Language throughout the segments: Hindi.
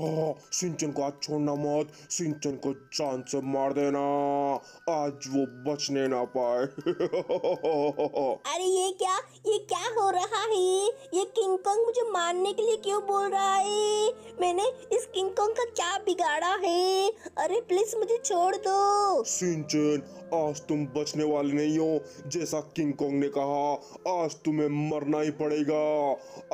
हाँ सिंचन को आज छोड़ना मत सिंचन को चांद से मार देना आज वो बचने ना पाए अरे ये क्या ये क्या हो रहा है ये किंग कॉन्ग मुझे मारने के लिए क्यों बोल रहा है मैंने इस किंग कॉन्ग का क्या बिगाड़ा है अरे प्लीज मुझे छोड़ दो सिंचन आज तुम बचने वाले नहीं हो जैसा किंग कॉन्ग ने कहा आज तुम्हें मरना ही पड़ेगा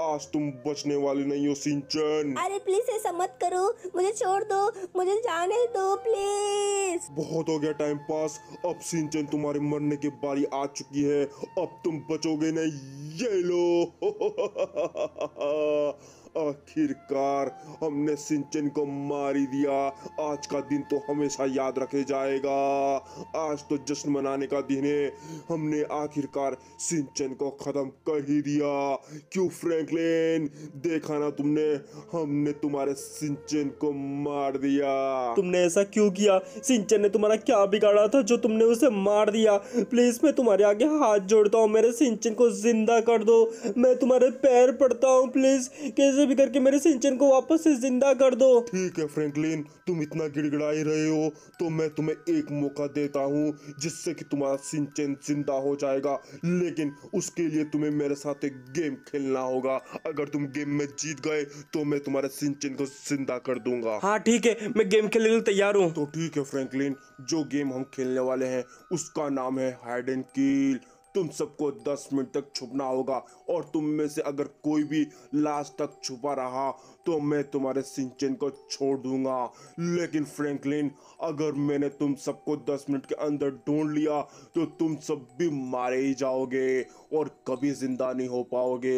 आज तुम बचने वाले नहीं हो सिंचन अरे प्लीज ऐसा मत करो मुझे छोड़ दो मुझे जाने दो प्लीज बहुत हो गया टाइम पास अब सिंचन तुम्हारे मरने की बारी आ चुकी है अब तुम बचोगे नहीं ये लो आखिरकार हमने सिंचन को मारी दिया आज का दिन तो हमेशा याद रखे जाएगा आज तो जश्न मनाने का दिन है हमने आखिरकार सिंचन को खत्म कर ही दिया क्यों फ्रैंकलिन देखा ना तुमने हमने तुम्हारे सिंचन को मार दिया तुमने ऐसा क्यों किया सिंचन ने तुम्हारा क्या बिगाड़ा था जो तुमने उसे मार दिया प्लीज मैं तुम्हारे आगे हाथ जोड़ता हूँ मेरे सिंचन को जिंदा कर दो मैं तुम्हारे पैर पड़ता हूँ प्लीज कैसे से भी करके मेरे सिंचन को वापस से जिंदा कर दो ठीक है फ्रैंकलिन तुम इतना ही रहे हो तो मैं तुम्हें एक मौका देता हूँ जिससे कि तुम्हारा सिंचन जिंदा हो जाएगा लेकिन उसके लिए तुम्हें मेरे साथ एक गेम खेलना होगा अगर तुम गेम में जीत गए तो मैं तुम्हारे सिंचन को जिंदा कर दूंगा हाँ ठीक है मैं गेम खेलने के लिए तैयार हूँ तो ठीक है फ्रेंकलिन जो गेम हम खेलने वाले हैं उसका नाम है हाइड एंड कील तुम सबको दस मिनट तक छुपना होगा और तुम में से अगर कोई भी लास्ट तक छुपा रहा तो मैं तुम्हारे सिंचन को छोड़ दूंगा लेकिन फ्रैंकलिन अगर मैंने तुम सबको दस मिनट के अंदर ढूंढ लिया तो तुम सब भी मारे ही जाओगे और कभी जिंदा नहीं हो पाओगे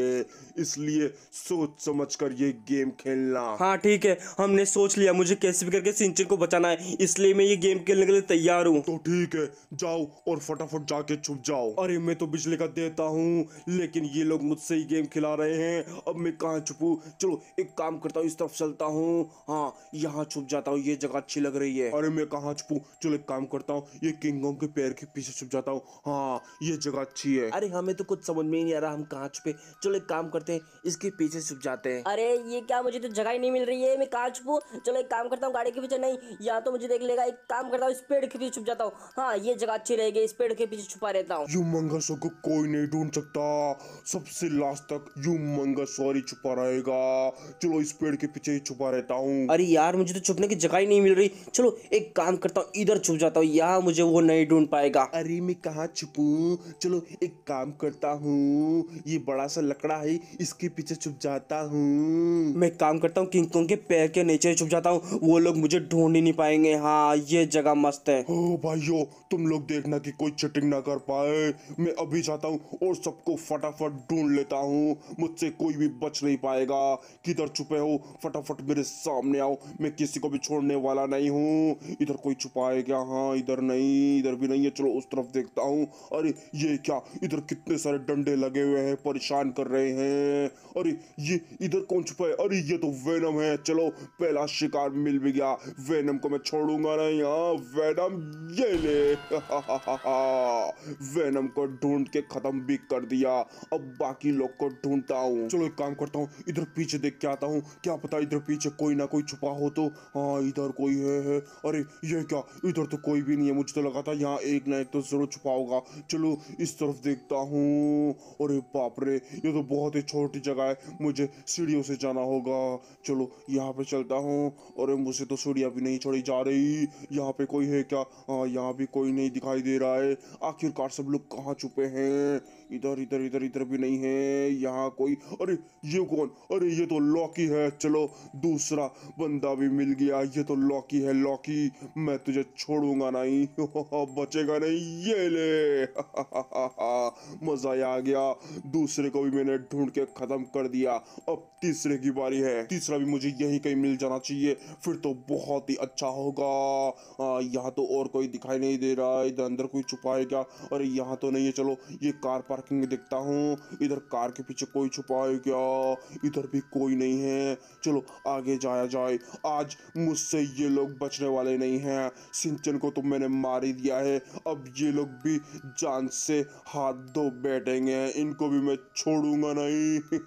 इसलिए सोच समझ कर ये गेम खेलना हाँ ठीक है हमने सोच लिया मुझे कैसे भी करके सिंचन को बचाना है इसलिए मैं ये गेम खेलने के लिए तैयार हूँ तो ठीक है जाओ और फटाफट जाके छुप जाओ अरे मैं तो बिजली का देता हूँ लेकिन ये लोग मुझसे ही गेम खिला रहे हैं अब मैं कहाँ छुपू चलो एक काम काम करता हूँ इस तरफ चलता हूँ हाँ यहाँ छुप जाता हूँ ये जगह अच्छी लग रही है अरे मैं कहाँ छुपू चलो एक काम करता हूँ ये किंगों के पैर के पीछे छुप जाता हूँ हाँ ये जगह अच्छी है अरे हमें तो कुछ समझ में ही नहीं आ रहा हम कहाँ छुपे चलो एक काम करते हैं इसके पीछे छुप जाते हैं अरे ये क्या मुझे तो जगह ही नहीं मिल रही है मैं कहाँ छुपू चलो एक काम करता हूँ गाड़ी के पीछे नहीं यहाँ तो मुझे देख लेगा एक काम करता हूँ इस पेड़ के पीछे छुप जाता हूँ हाँ ये जगह अच्छी रहेगी इस पेड़ के पीछे छुपा रहता हूँ यू मंगसो को कोई नहीं ढूंढ सकता सबसे लास्ट तक यू मंगस सॉरी छुपा रहेगा चलो इस पेड़ के पीछे ही छुपा रहता हूँ अरे यार मुझे तो छुपने की जगह ही नहीं मिल रही चलो एक काम करता हूँ इधर छुप जाता हूँ यहाँ मुझे वो नहीं ढूंढ पाएगा अरे मैं कहाँ छुपू चलो एक काम करता हूँ ये बड़ा सा लकड़ा है इसके पीछे छुप जाता हूँ मैं काम करता हूँ किंग कोंग के पैर के नीचे छुप जाता हूँ वो लोग मुझे ढूंढ ही नहीं पाएंगे हाँ ये जगह मस्त है ओ भाइयों तुम लोग देखना की कोई चिटिंग ना कर पाए मैं अभी जाता हूँ और सबको फटाफट ढूंढ लेता हूँ मुझसे कोई भी बच नहीं पाएगा किधर छुपे पे हो फटाफट मेरे सामने आओ मैं किसी को भी छोड़ने वाला नहीं हूँ इधर कोई छुपा है क्या हाँ इधर नहीं इधर भी नहीं है चलो उस तरफ देखता हूँ अरे ये क्या इधर कितने सारे डंडे लगे हुए हैं परेशान कर रहे हैं अरे ये इधर कौन छुपा है अरे ये तो वेनम है चलो पहला शिकार मिल भी गया वेनम को मैं छोड़ूंगा नहीं हाँ वेनम ये ले वेनम को ढूंढ के खत्म भी कर दिया अब बाकी लोग को ढूंढता हूँ चलो एक काम करता हूँ इधर पीछे देख के आता हूँ क्या पता इधर पीछे कोई ना कोई छुपा हो तो हाँ इधर कोई है, है अरे ये क्या इधर तो कोई भी नहीं है मुझे तो लगा था यहाँ एक ना एक तो जरूर छुपा होगा चलो इस तरफ देखता हूँ अरे बाप रे ये तो बहुत ही छोटी जगह है मुझे सीढ़ियों से जाना होगा चलो यहाँ पे चलता हूँ और मुझसे तो सीढ़ियाँ भी नहीं छोड़ी जा रही यहाँ पे कोई है क्या हाँ यहाँ भी कोई नहीं दिखाई दे रहा है आखिरकार सब लोग कहाँ छुपे हैं इधर इधर इधर इधर भी नहीं है यहाँ कोई अरे ये कौन अरे ये तो लॉकी है है चलो दूसरा बंदा भी मिल गया ये तो लॉकी है लॉकी मैं तुझे छोड़ूंगा नहीं बचेगा नहीं ये ले मजा आ गया दूसरे को भी मैंने ढूंढ के खत्म कर दिया अब तीसरे की बारी है तीसरा भी मुझे यही कहीं मिल जाना चाहिए फिर तो बहुत ही अच्छा होगा यहाँ तो और कोई दिखाई नहीं दे रहा इधर अंदर कोई छुपा है क्या अरे यहाँ तो नहीं है चलो ये कार पार्किंग में देखता हूँ इधर कार के पीछे कोई छुपा है क्या इधर भी कोई नहीं है हैं चलो आगे जाया जाए आज मुझसे ये लोग बचने वाले नहीं हैं सिंचन को तो मैंने मार ही दिया है अब ये लोग भी जान से हाथ धो बैठेंगे इनको भी मैं छोड़ूंगा नहीं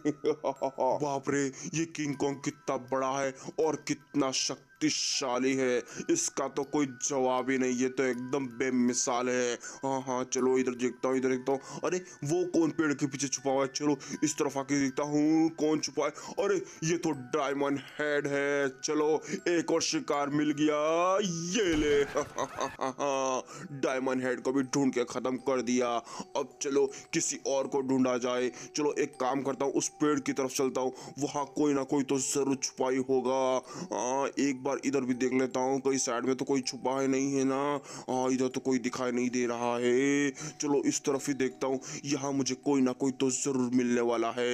बाप रे ये किंग कॉन्ग कितना बड़ा है और कितना शक्ति शक्तिशाली है इसका तो कोई जवाब ही नहीं ये तो एकदम बेमिसाल है हाँ हाँ चलो इधर देखता हूँ इधर देखता हूँ अरे वो कौन पेड़ के पीछे छुपा हुआ है चलो इस तरफ आके देखता हूँ कौन छुपा है अरे ये तो डायमंड हेड है चलो एक और शिकार मिल गया ये ले हाँ, हाँ, हाँ, डायमंड हेड को भी ढूंढ के ख़त्म कर दिया अब चलो किसी और को ढूंढा जाए चलो एक काम करता हूँ उस पेड़ की तरफ चलता हूँ वहां कोई ना कोई तो ज़रूर छुपाई होगा आ, एक बार बार इधर भी देख लेता हूँ कहीं साइड में तो कोई छुपा है नहीं है ना हाँ इधर तो कोई दिखाई नहीं दे रहा है चलो इस तरफ ही देखता हूँ यहाँ मुझे कोई ना कोई तो ज़रूर मिलने वाला है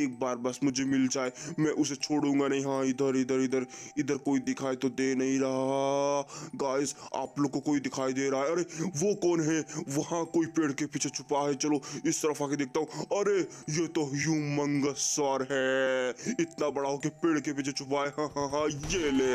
एक बार बस मुझे मिल जाए मैं उसे छोड़ूंगा नहीं हाँ इधर इधर इधर इधर कोई दिखाई तो दे नहीं रहा गाइस आप लोग को कोई दिखाई दे रहा है अरे वो कौन है वहाँ कोई पेड़ के पीछे छुपा है चलो इस तरफ आके देखता हूँ अरे ये तो ह्यूमंगस सर है इतना बड़ा हो के पेड़ के पीछे छुपा है हाँ हाँ हाँ ये ले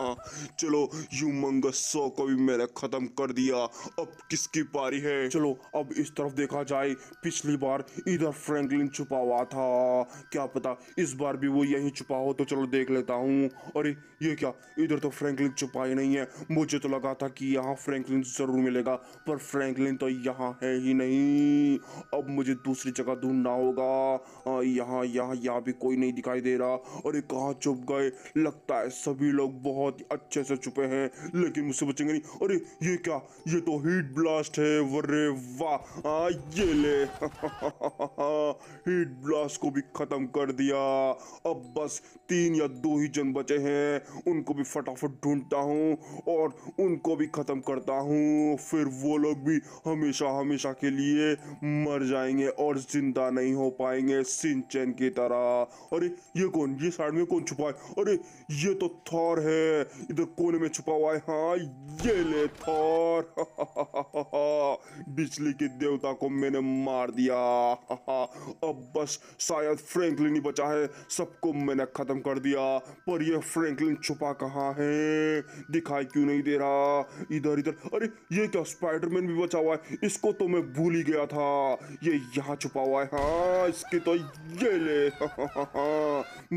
हाँ, चलो ह्यूमंगस सो को भी मैंने खत्म कर दिया अब किसकी पारी है चलो अब इस तरफ देखा जाए पिछली बार इधर फ्रैंकलिन छुपा हुआ था क्या पता इस बार भी वो यहीं छुपा हो तो चलो देख लेता हूँ अरे ये क्या इधर तो फ्रैंकलिन छुपा ही नहीं है मुझे तो लगा था कि यहाँ फ्रैंकलिन जरूर मिलेगा पर फ्रैंकलिन तो यहाँ है ही नहीं अब मुझे दूसरी जगह ढूंढना होगा हाँ, यहाँ यहाँ यहाँ भी कोई नहीं दिखाई दे रहा अरे कहाँ छुप गए लगता है सभी लोग बहुत बहुत ही अच्छे से छुपे हैं लेकिन मुझसे बचेंगे नहीं अरे ये क्या ये तो हीट ब्लास्ट है वरे वाह हाँ, ये ले हीट ब्लास्ट को भी खत्म कर दिया अब बस तीन या दो ही जन बचे हैं उनको भी फटाफट ढूंढता हूँ और उनको भी खत्म करता हूँ फिर वो लोग भी हमेशा हमेशा के लिए मर जाएंगे और जिंदा नहीं हो पाएंगे सिंचन की तरह अरे ये कौन ये साइड में कौन छुपा है अरे ये तो थॉर है है इधर कोने में छुपा हुआ है हाँ ये ले थॉर बिजली के देवता को मैंने मार दिया अब बस शायद फ्रैंकलिन ही बचा है सबको मैंने खत्म कर दिया पर ये फ्रैंकलिन छुपा कहाँ है दिखाई क्यों नहीं दे रहा इधर इधर अरे ये क्या स्पाइडरमैन भी बचा हुआ है इसको तो मैं भूल ही गया था ये यहाँ छुपा हुआ है हाँ इसकी तो ये ले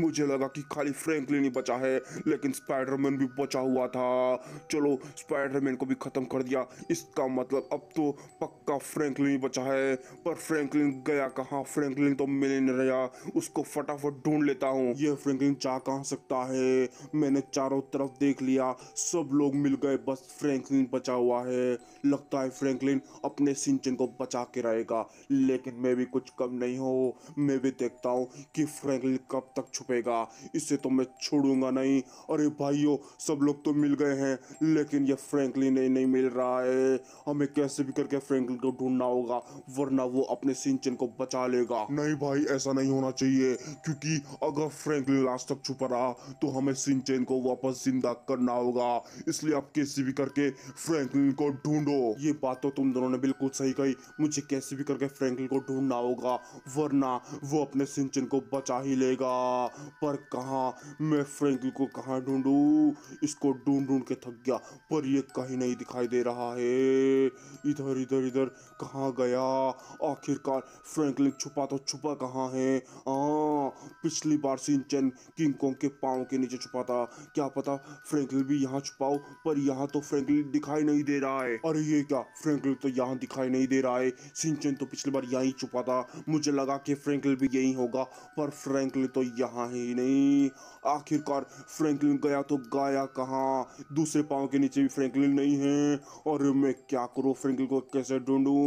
मुझे लगा कि खाली फ्रैंकलिन ही बचा है लेकिन स्पाइडरमैन स्पाइडरमैन भी बचा हुआ था चलो स्पाइडरमैन को भी ख़त्म कर दिया इसका मतलब अब तो पक्का फ्रैंकलिन ही बचा है पर फ्रैंकलिन गया कहाँ फ्रैंकलिन तो मिल नहीं रहा उसको फटाफट ढूंढ लेता हूँ ये फ्रैंकलिन जा कहाँ सकता है मैंने चारों तरफ देख लिया सब लोग मिल गए बस फ्रैंकलिन बचा हुआ है लगता है फ्रैंकलिन अपने सिंचन को बचा के रहेगा लेकिन मैं भी कुछ कम नहीं हो मैं भी देखता हूँ कि फ्रैंकलिन कब तक छुपेगा इसे तो मैं छोड़ूंगा नहीं अरे भाइयों सब लोग तो मिल गए हैं लेकिन ये फ्रैंकलिन नहीं, नहीं मिल रहा है हमें कैसे भी करके फ्रैंकलिन को ढूंढना होगा वरना वो अपने सिंचन को बचा लेगा नहीं भाई ऐसा नहीं होना चाहिए क्योंकि अगर फ्रैंकलिन लास्ट तक छुपा रहा तो हमें सिंचन को वापस जिंदा करना होगा इसलिए आप कैसे भी करके फ्रैंकलिन को ढूंढो ये बात तो तुम दोनों ने बिल्कुल सही कही मुझे कैसे भी करके फ्रैंकलिन को ढूंढना होगा वरना वो अपने सिंचन को बचा ही लेगा पर कहा मैं फ्रैंकलिन को कहा ढूंढू भालू इसको ढूंढ ढूंढ के थक गया पर ये कहीं नहीं दिखाई दे रहा है इधर इधर इधर कहाँ गया आखिरकार फ्रैंकलिन छुपा तो छुपा कहाँ है आ, हाँ, पिछली बार सिंचन किंग कोंग के पाँव के नीचे छुपा था क्या पता फ्रैंकलिन भी यहाँ छुपाओ पर यहाँ तो फ्रैंकलिन दिखाई नहीं दे रहा है अरे ये क्या फ्रैंकलिन तो यहाँ दिखाई नहीं दे रहा है सिंचन तो पिछली बार यहाँ छुपा था मुझे लगा कि फ्रैंकलिन भी यही होगा पर फ्रैंकलिन तो यहाँ ही नहीं आखिरकार फ्रैंकलिन गया तो गया काया कहाँ दूसरे पाँव के नीचे भी फ्रैंकलिन नहीं है और मैं क्या करूँ फ्रैंकलिन को कैसे ढूंढूं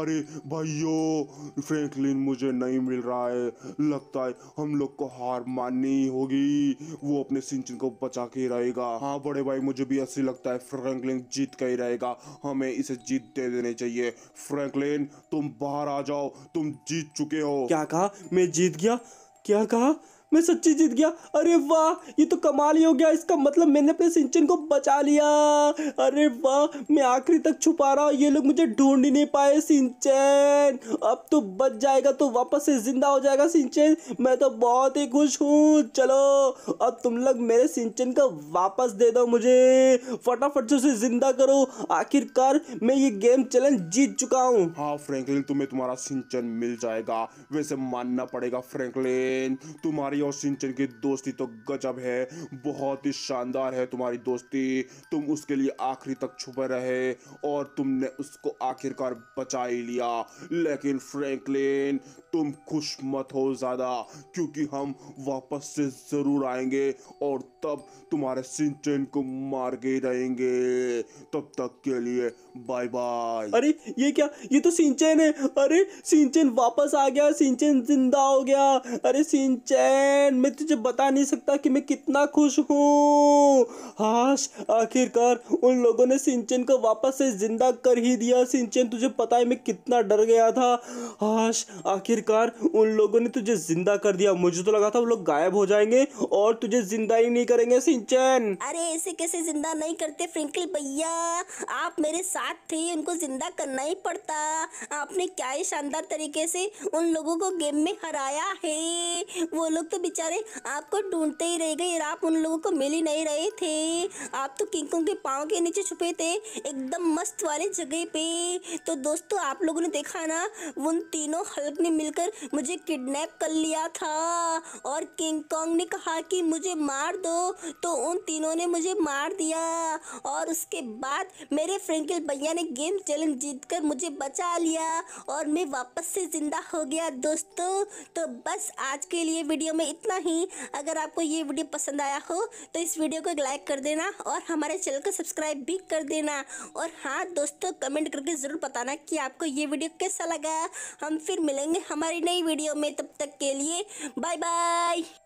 अरे भाइयों फ्रैंकलिन मुझे नहीं मिल रहा है लगता है हम लोग को हार माननी होगी वो अपने सिंचन को बचा के रहेगा हाँ बड़े भाई मुझे भी ऐसे लगता है फ्रैंकलिन जीत का ही रहेगा हमें इसे जीत दे देनी चाहिए फ्रैंकलिन तुम बाहर आ जाओ तुम जीत चुके हो क्या कहा मैं जीत गया क्या कहा मैं सच्ची जीत गया अरे वाह ये तो कमाल ही हो गया इसका मतलब मैंने अपने सिंचन को बचा लिया अरे वाह मैं आखिरी तक छुपा रहा ये लोग मुझे ढूंढ ही नहीं पाए सिंचन अब तो बच जाएगा तो वापस से जिंदा हो जाएगा सिंचन मैं तो बहुत ही खुश हूँ चलो अब तुम लोग मेरे सिंचन का वापस दे दो मुझे फटाफट से उसे जिंदा करो आखिरकार मैं ये गेम चैलेंज जीत चुका हूँ हाँ फ्रेंकलिन तुम्हें तुम्हारा सिंचन मिल जाएगा वैसे मानना पड़ेगा फ्रेंकलिन तुम्हारी भाई और सिंचन की दोस्ती तो गजब है बहुत ही शानदार है तुम्हारी दोस्ती तुम उसके लिए आखिरी तक छुपे रहे और तुमने उसको आखिरकार बचा ही लिया लेकिन फ्रैंकलिन तुम खुश मत हो ज़्यादा क्योंकि हम वापस से ज़रूर आएंगे और तब तुम्हारे सिंचन को मार के रहेंगे तब तक के लिए बाय बाय अरे ये क्या ये तो सिंचन है अरे सिंचन वापस आ गया सिंचन जिंदा हो गया अरे सिंचन फ्रेंड मैं तुझे बता नहीं सकता कि मैं कितना खुश हूँ हाश आखिरकार उन लोगों ने सिंचन को वापस से जिंदा कर ही दिया सिंचन तुझे पता है मैं कितना डर गया था हाश आखिरकार उन लोगों ने तुझे जिंदा कर दिया मुझे तो लगा था वो लोग गायब हो जाएंगे और तुझे जिंदा ही नहीं करेंगे सिंचन अरे ऐसे कैसे जिंदा नहीं करते फ्रिंकल भैया आप मेरे साथ थे उनको जिंदा करना ही पड़ता आपने क्या ही शानदार तरीके से उन लोगों को गेम में हराया है वो लोग तो बेचारे आपको ढूंढते ही रह गए और आप उन लोगों को मिल ही नहीं रहे थे आप तो किंकों के पाँव के नीचे छुपे थे एकदम मस्त वाले जगह पे तो दोस्तों आप लोगों ने देखा ना उन तीनों हल्क ने मिलकर मुझे किडनैप कर लिया था और किंग कॉन्ग ने कहा कि मुझे मार दो तो उन तीनों ने मुझे मार दिया और उसके बाद मेरे फ्रेंकिल भैया ने गेम चैलेंज जीतकर मुझे बचा लिया और मैं वापस से ज़िंदा हो गया दोस्तों तो बस आज के लिए वीडियो में इतना ही अगर आपको ये वीडियो पसंद आया हो तो इस वीडियो को एक लाइक कर देना और हमारे चैनल को सब्सक्राइब भी कर देना और हाँ दोस्तों कमेंट करके ज़रूर बताना कि आपको ये वीडियो कैसा लगा हम फिर मिलेंगे हमारी नई वीडियो में तब तक के लिए बाय बाय